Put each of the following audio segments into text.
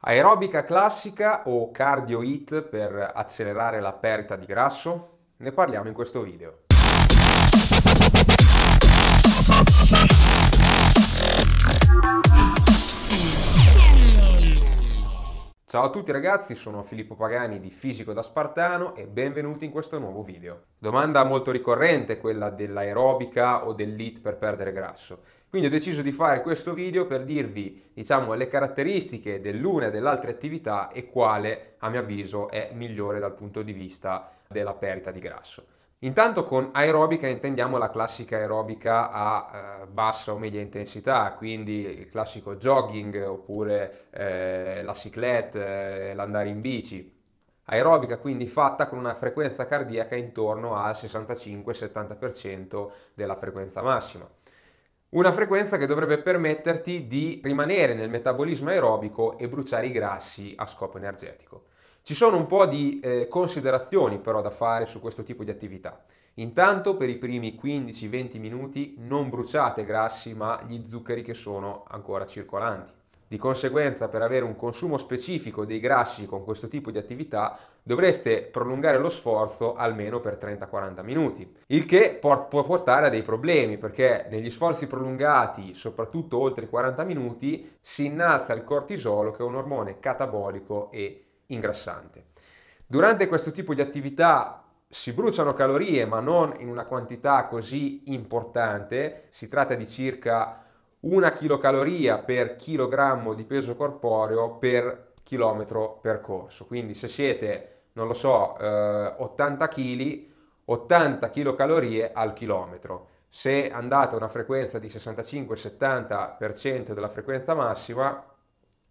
Aerobica classica o cardio hit per accelerare la perdita di grasso? Ne parliamo in questo video. Ciao a tutti ragazzi, sono Filippo Pagani di Fisico da Spartano e benvenuti in questo nuovo video. Domanda molto ricorrente quella dell'aerobica o dell'hit per perdere grasso. Quindi ho deciso di fare questo video per dirvi, diciamo, le caratteristiche dell'una e dell'altra attività e quale, a mio avviso, è migliore dal punto di vista della perdita di grasso. Intanto con aerobica intendiamo la classica aerobica a eh, bassa o media intensità, quindi il classico jogging oppure eh, la ciclette, eh, l'andare in bici. Aerobica quindi fatta con una frequenza cardiaca intorno al 65-70% della frequenza massima. Una frequenza che dovrebbe permetterti di rimanere nel metabolismo aerobico e bruciare i grassi a scopo energetico. Ci sono un po' di eh, considerazioni però da fare su questo tipo di attività. Intanto per i primi 15-20 minuti non bruciate grassi ma gli zuccheri che sono ancora circolanti. Di conseguenza, per avere un consumo specifico dei grassi con questo tipo di attività, dovreste prolungare lo sforzo almeno per 30-40 minuti, il che por- può portare a dei problemi perché negli sforzi prolungati, soprattutto oltre i 40 minuti, si innalza il cortisolo che è un ormone catabolico e ingrassante. Durante questo tipo di attività si bruciano calorie, ma non in una quantità così importante, si tratta di circa una chilocaloria per chilogrammo di peso corporeo per chilometro percorso. Quindi se siete, non lo so, eh, 80 kg, 80 chilocalorie al chilometro. Se andate a una frequenza di 65-70% della frequenza massima,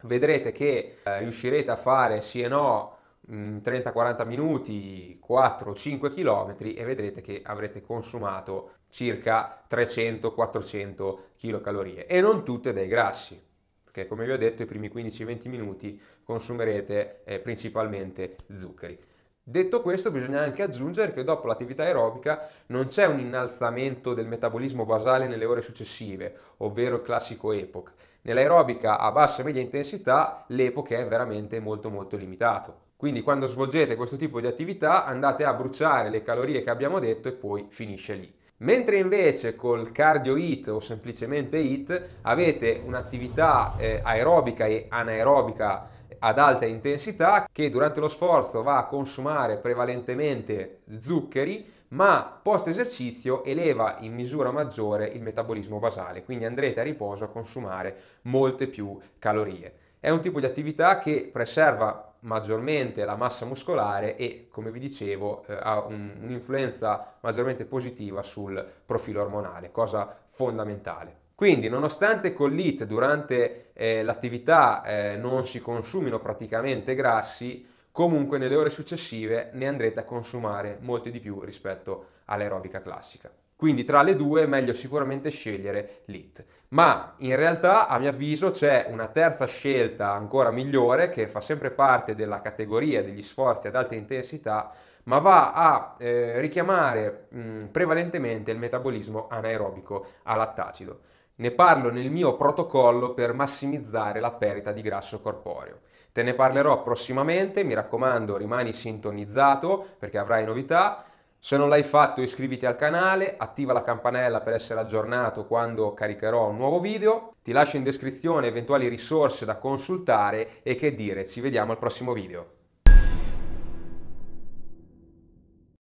vedrete che eh, riuscirete a fare sì e no 30-40 minuti, 4-5 km e vedrete che avrete consumato circa 300-400 kcal e non tutte dei grassi perché come vi ho detto i primi 15-20 minuti consumerete eh, principalmente zuccheri. Detto questo bisogna anche aggiungere che dopo l'attività aerobica non c'è un innalzamento del metabolismo basale nelle ore successive, ovvero il classico epoch. Nell'aerobica a bassa e media intensità l'EPOC è veramente molto molto limitato quindi quando svolgete questo tipo di attività andate a bruciare le calorie che abbiamo detto e poi finisce lì. Mentre invece col cardio HIT o semplicemente HIT avete un'attività eh, aerobica e anaerobica ad alta intensità che durante lo sforzo va a consumare prevalentemente zuccheri ma post esercizio eleva in misura maggiore il metabolismo basale, quindi andrete a riposo a consumare molte più calorie. È un tipo di attività che preserva maggiormente la massa muscolare e, come vi dicevo, eh, ha un, un'influenza maggiormente positiva sul profilo ormonale, cosa fondamentale. Quindi, nonostante con l'IT durante eh, l'attività eh, non si consumino praticamente grassi, comunque nelle ore successive ne andrete a consumare molti di più rispetto all'aerobica classica. Quindi tra le due è meglio sicuramente scegliere l'IT. Ma in realtà, a mio avviso, c'è una terza scelta ancora migliore che fa sempre parte della categoria degli sforzi ad alta intensità, ma va a eh, richiamare mh, mm, prevalentemente il metabolismo anaerobico a lattacido. Ne parlo nel mio protocollo per massimizzare la perdita di grasso corporeo. Te ne parlerò prossimamente, mi raccomando rimani sintonizzato perché avrai novità se non l'hai fatto iscriviti al canale, attiva la campanella per essere aggiornato quando caricherò un nuovo video, ti lascio in descrizione eventuali risorse da consultare e che dire, ci vediamo al prossimo video.